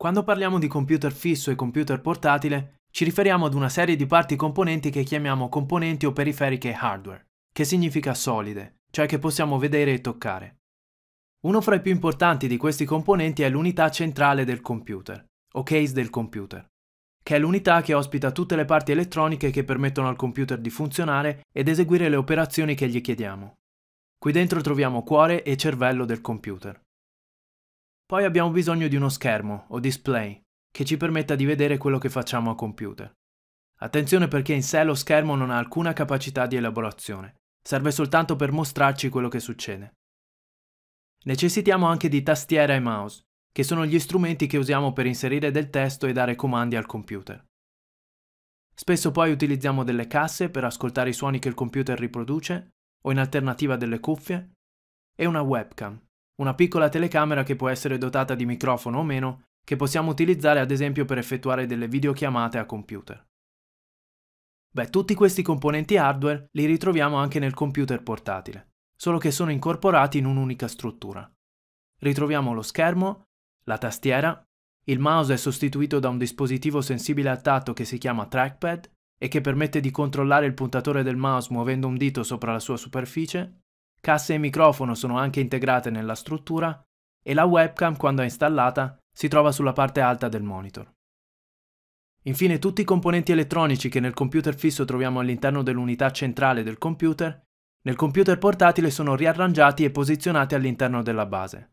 Quando parliamo di computer fisso e computer portatile, ci riferiamo ad una serie di parti componenti che chiamiamo componenti o periferiche hardware, che significa solide, cioè che possiamo vedere e toccare. Uno fra i più importanti di questi componenti è l'unità centrale del computer, o case del computer, che è l'unità che ospita tutte le parti elettroniche che permettono al computer di funzionare ed eseguire le operazioni che gli chiediamo. Qui dentro troviamo cuore e cervello del computer. Poi abbiamo bisogno di uno schermo o display che ci permetta di vedere quello che facciamo a computer. Attenzione perché in sé lo schermo non ha alcuna capacità di elaborazione, serve soltanto per mostrarci quello che succede. Necessitiamo anche di tastiera e mouse, che sono gli strumenti che usiamo per inserire del testo e dare comandi al computer. Spesso poi utilizziamo delle casse per ascoltare i suoni che il computer riproduce, o in alternativa delle cuffie, e una webcam, una piccola telecamera che può essere dotata di microfono o meno, che possiamo utilizzare ad esempio per effettuare delle videochiamate a computer. Beh, tutti questi componenti hardware li ritroviamo anche nel computer portatile, solo che sono incorporati in un'unica struttura. Ritroviamo lo schermo, la tastiera, il mouse è sostituito da un dispositivo sensibile al tatto che si chiama trackpad e che permette di controllare il puntatore del mouse muovendo un dito sopra la sua superficie, Casse e microfono sono anche integrate nella struttura e la webcam, quando è installata, si trova sulla parte alta del monitor. Infine tutti i componenti elettronici che nel computer fisso troviamo all'interno dell'unità centrale del computer, nel computer portatile sono riarrangiati e posizionati all'interno della base.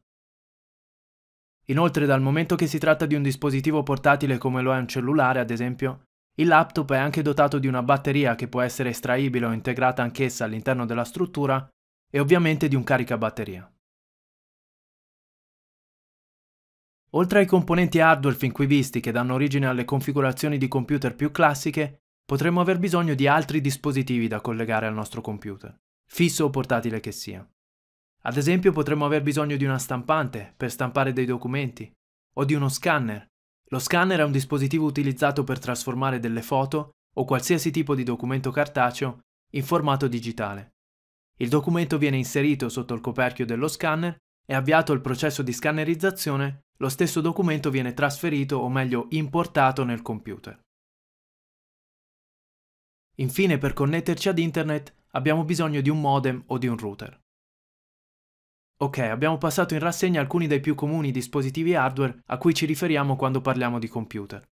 Inoltre dal momento che si tratta di un dispositivo portatile come lo è un cellulare ad esempio, il laptop è anche dotato di una batteria che può essere estraibile o integrata anch'essa all'interno della struttura e ovviamente di un caricabatteria. Oltre ai componenti hardware fin qui visti che danno origine alle configurazioni di computer più classiche, potremmo aver bisogno di altri dispositivi da collegare al nostro computer, fisso o portatile che sia. Ad esempio potremmo aver bisogno di una stampante per stampare dei documenti, o di uno scanner. Lo scanner è un dispositivo utilizzato per trasformare delle foto o qualsiasi tipo di documento cartaceo in formato digitale. Il documento viene inserito sotto il coperchio dello scanner e avviato il processo di scannerizzazione, lo stesso documento viene trasferito o meglio importato nel computer. Infine per connetterci ad internet abbiamo bisogno di un modem o di un router. Ok, abbiamo passato in rassegna alcuni dei più comuni dispositivi hardware a cui ci riferiamo quando parliamo di computer.